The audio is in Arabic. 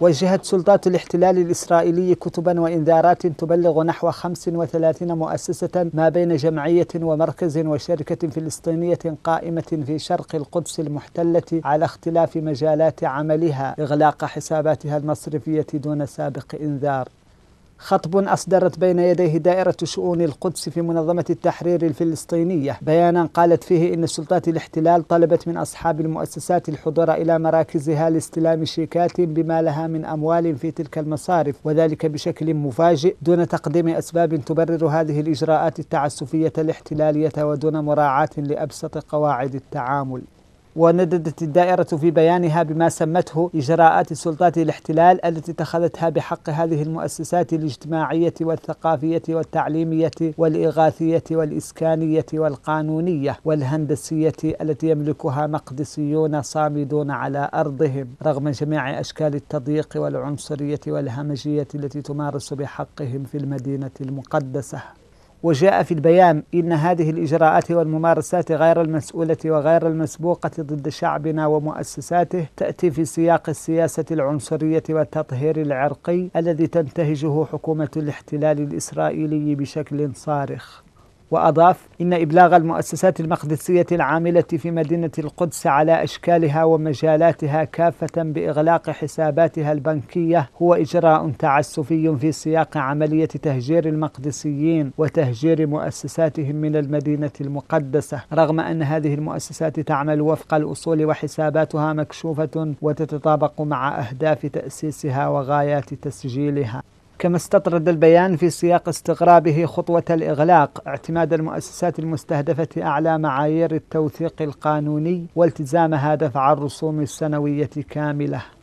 وجهت سلطات الاحتلال الإسرائيلي كتبا وإنذارات تبلغ نحو 35 مؤسسة ما بين جمعية ومركز وشركة فلسطينية قائمة في شرق القدس المحتلة على اختلاف مجالات عملها إغلاق حساباتها المصرفية دون سابق إنذار خطب أصدرت بين يديه دائرة شؤون القدس في منظمة التحرير الفلسطينية بيانا قالت فيه إن سلطات الاحتلال طلبت من أصحاب المؤسسات الحضور إلى مراكزها لاستلام شيكات بما لها من أموال في تلك المصارف وذلك بشكل مفاجئ دون تقديم أسباب تبرر هذه الإجراءات التعسفية الاحتلالية ودون مراعاة لأبسط قواعد التعامل ونددت الدائرة في بيانها بما سمته إجراءات سلطات الاحتلال التي اتخذتها بحق هذه المؤسسات الاجتماعية والثقافية والتعليمية والإغاثية والإسكانية والقانونية والهندسية التي يملكها مقدسيون صامدون على أرضهم رغم جميع أشكال التضييق والعنصرية والهمجية التي تمارس بحقهم في المدينة المقدسة وجاء في البيان إن هذه الإجراءات والممارسات غير المسؤولة وغير المسبوقة ضد شعبنا ومؤسساته تأتي في سياق السياسة العنصرية والتطهير العرقي الذي تنتهجه حكومة الاحتلال الإسرائيلي بشكل صارخ وأضاف إن إبلاغ المؤسسات المقدسية العاملة في مدينة القدس على أشكالها ومجالاتها كافة بإغلاق حساباتها البنكية هو إجراء تعسفي في سياق عملية تهجير المقدسيين وتهجير مؤسساتهم من المدينة المقدسة رغم أن هذه المؤسسات تعمل وفق الأصول وحساباتها مكشوفة وتتطابق مع أهداف تأسيسها وغايات تسجيلها كما استطرد البيان في سياق استغرابه خطوة الإغلاق اعتماد المؤسسات المستهدفة أعلى معايير التوثيق القانوني والتزامها دفع الرسوم السنوية كاملة